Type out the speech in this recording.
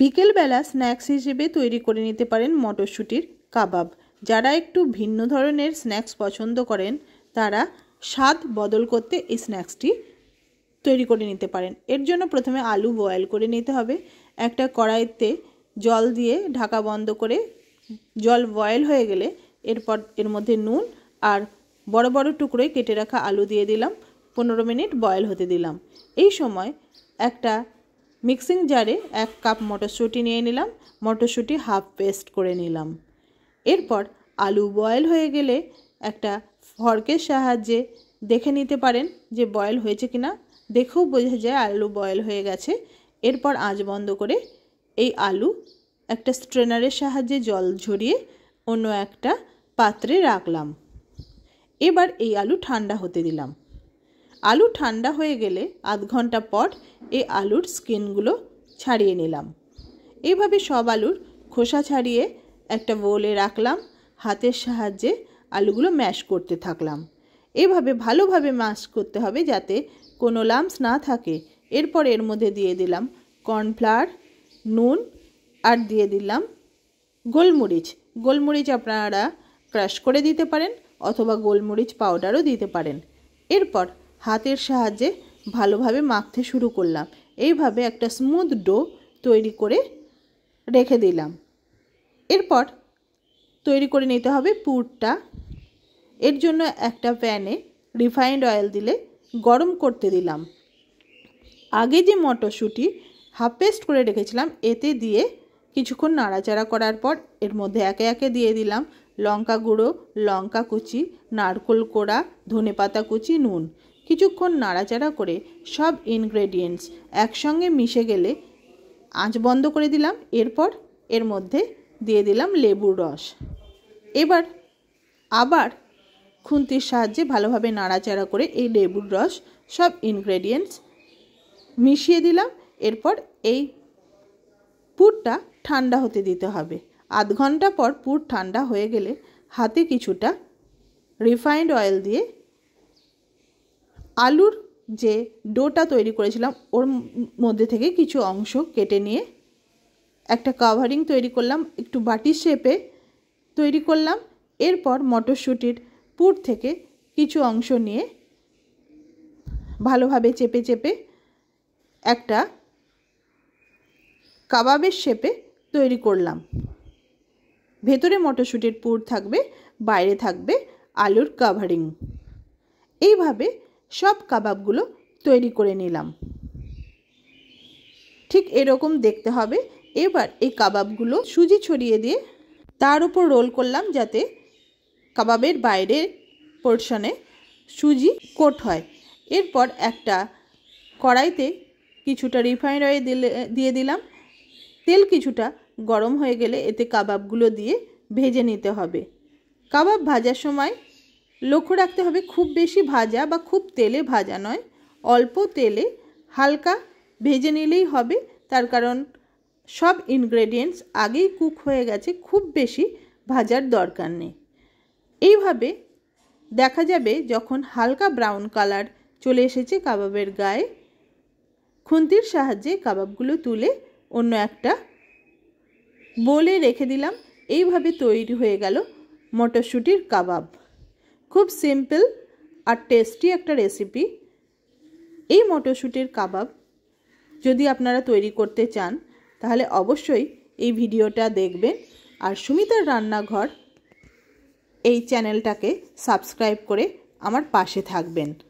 বিকেলবেলা স্ন্যাক্স হিসেবে তৈরি করে নিতে পারেন মটরশুঁটির কাবাব যারা একটু ভিন্ন ধরনের স্ন্যাক্স পছন্দ করেন তারা স্বাদ বদল করতে এই স্ন্যাক্সটি তৈরি করে নিতে পারেন এর জন্য প্রথমে আলু বয়েল করে নিতে হবে একটা কড়াইতে জল দিয়ে ঢাকা বন্ধ করে জল বয়েল হয়ে গেলে এরপর এর মধ্যে নুন আর বড় বড় টুকরোয় কেটে রাখা আলু দিয়ে দিলাম পনেরো মিনিট বয়েল হতে দিলাম এই সময় একটা মিক্সিং জারে এক কাপ মটরশুঁটি নিয়ে নিলাম মটরশুঁটি হাফ পেস্ট করে নিলাম এরপর আলু বয়েল হয়ে গেলে একটা ফর্কের সাহায্যে দেখে নিতে পারেন যে বয়েল হয়েছে কিনা দেখেও বোঝা যায় আলু বয়েল হয়ে গেছে এরপর আঁচ বন্ধ করে এই আলু একটা স্ট্রেনারের সাহায্যে জল ঝরিয়ে অন্য একটা পাত্রে রাখলাম এবার এই আলু ঠান্ডা হতে দিলাম আলু ঠান্ডা হয়ে গেলে আধ ঘন্টা পর এই আলুর স্কিনগুলো ছাড়িয়ে নিলাম এইভাবে সব আলুর খোসা ছাড়িয়ে একটা বোলে রাখলাম হাতের সাহায্যে আলুগুলো ম্যাশ করতে থাকলাম এভাবে ভালোভাবে ম্যাশ করতে হবে যাতে কোনো লামস না থাকে এরপর এর মধ্যে দিয়ে দিলাম কর্নফ্লাওয়ার নুন আর দিয়ে দিলাম গোলমরিচ গোলমরিচ আপনারা ক্রাশ করে দিতে পারেন অথবা গোলমরিচ পাউডারও দিতে পারেন এরপর হাতের সাহায্যে ভালোভাবে মাখতে শুরু করলাম এইভাবে একটা স্মুথ ডো তৈরি করে রেখে দিলাম এরপর তৈরি করে নিতে হবে পুরটা এর জন্য একটা প্যানে রিফাইন্ড অয়েল দিলে গরম করতে দিলাম আগে যে মটরশুঁটি হাফ পেস্ট করে রেখেছিলাম এতে দিয়ে কিছুক্ষণ নাড়াচাড়া করার পর এর মধ্যে একে একে দিয়ে দিলাম লঙ্কা গুঁড়ো লঙ্কা কুচি নারকোল কোড়া ধনে পাতা কুচি নুন কিছুক্ষণ নাড়াচাড়া করে সব ইনগ্রেডিয়েন্টস একসঙ্গে মিশে গেলে আঁচ বন্ধ করে দিলাম এরপর এর মধ্যে দিয়ে দিলাম লেবুর রস এবার আবার খুন্তির সাহায্যে ভালোভাবে নাড়াচাড়া করে এই লেবুর রস সব ইনগ্রেডিয়েন্টস মিশিয়ে দিলাম এরপর এই পুরটা ঠান্ডা হতে দিতে হবে আধ ঘন্টা পর পুর ঠান্ডা হয়ে গেলে হাতে কিছুটা রিফাইন্ড অয়েল দিয়ে আলুর যে ডোটা তৈরি করেছিলাম ওর মধ্যে থেকে কিছু অংশ কেটে নিয়ে একটা কাভারিং তৈরি করলাম একটু বাটি শেপে তৈরি করলাম এরপর মটরশুঁটির পুর থেকে কিছু অংশ নিয়ে ভালোভাবে চেপে চেপে একটা কাবাবের শেপে তৈরি করলাম ভেতরে মটরশুঁটির পুর থাকবে বাইরে থাকবে আলুর কাভারিং এইভাবে সব কাবাবগুলো তৈরি করে নিলাম ঠিক এরকম দেখতে হবে এবার এই কাবাবগুলো সুজি ছড়িয়ে দিয়ে তার উপর রোল করলাম যাতে কাবাবের বাইরের পোর্শনে সুজি কোট হয় এরপর একটা কড়াইতে কিছুটা রিফাইন অয়েল দিলে দিয়ে দিলাম তেল কিছুটা গরম হয়ে গেলে এতে কাবাবগুলো দিয়ে ভেজে নিতে হবে কাবাব ভাজার সময় লক্ষ্য রাখতে হবে খুব বেশি ভাজা বা খুব তেলে ভাজা নয় অল্প তেলে হালকা ভেজে নিলেই হবে তার কারণ সব ইনগ্রেডিয়েন্টস আগেই কুক হয়ে গেছে খুব বেশি ভাজার দরকার নেই এইভাবে দেখা যাবে যখন হালকা ব্রাউন কালার চলে এসেছে কাবাবের গায়ে খুন্তির সাহায্যে কাবাবগুলো তুলে অন্য একটা বলে রেখে দিলাম এইভাবে তৈরি হয়ে গেল মটরশুঁটির কাবাব খুব সিম্পল আর টেস্টি একটা রেসিপি এই মটরশুঁটির কাবাব যদি আপনারা তৈরি করতে চান তাহলে অবশ্যই এই ভিডিওটা দেখবেন আর সুমিতার রান্নাঘর এই চ্যানেলটাকে সাবস্ক্রাইব করে আমার পাশে থাকবেন